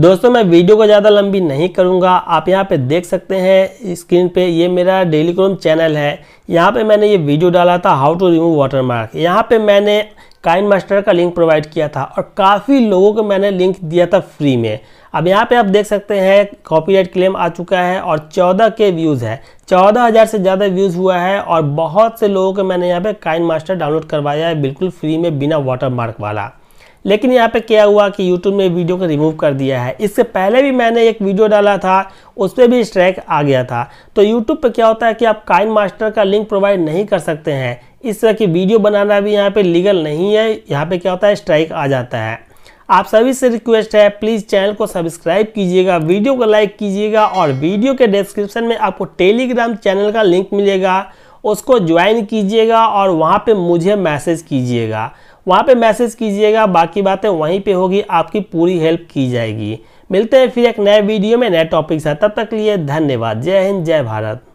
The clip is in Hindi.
दोस्तों मैं वीडियो को ज़्यादा लंबी नहीं करूँगा आप यहाँ पे देख सकते हैं स्क्रीन पे ये मेरा डेली क्रोम चैनल है यहाँ पे मैंने ये वीडियो डाला था हाउ टू रिमूव वाटरमार्क यहाँ पे मैंने काइन मास्टर का लिंक प्रोवाइड किया था और काफ़ी लोगों को मैंने लिंक दिया था फ्री में अब यहाँ पे आप देख सकते हैं कॉपीराइट क्लेम आ चुका है और 14 के व्यूज़ है 14,000 से ज़्यादा व्यूज़ हुआ है और बहुत से लोगों को मैंने यहाँ पे काइन मास्टर डाउनलोड करवाया है बिल्कुल फ्री में बिना वाटरमार्क वाला लेकिन यहाँ पे क्या हुआ कि YouTube ने वीडियो को रिमूव कर दिया है इससे पहले भी मैंने एक वीडियो डाला था उस पर भी स्ट्रैक आ गया था तो YouTube पे क्या होता है कि आप काइन मास्टर का लिंक प्रोवाइड नहीं कर सकते हैं इस तरह की वीडियो बनाना भी यहाँ पे लीगल नहीं है यहाँ पे क्या होता है स्ट्राइक आ जाता है आप सभी से रिक्वेस्ट है प्लीज़ चैनल को सब्सक्राइब कीजिएगा वीडियो को लाइक कीजिएगा और वीडियो के डिस्क्रिप्शन में आपको टेलीग्राम चैनल का लिंक मिलेगा उसको ज्वाइन कीजिएगा और वहाँ पे मुझे मैसेज कीजिएगा वहाँ पे मैसेज कीजिएगा बाकी बातें वहीं पे होगी आपकी पूरी हेल्प की जाएगी मिलते हैं फिर एक नए वीडियो में नए टॉपिक साथ तब तक लिए धन्यवाद जय हिंद जय भारत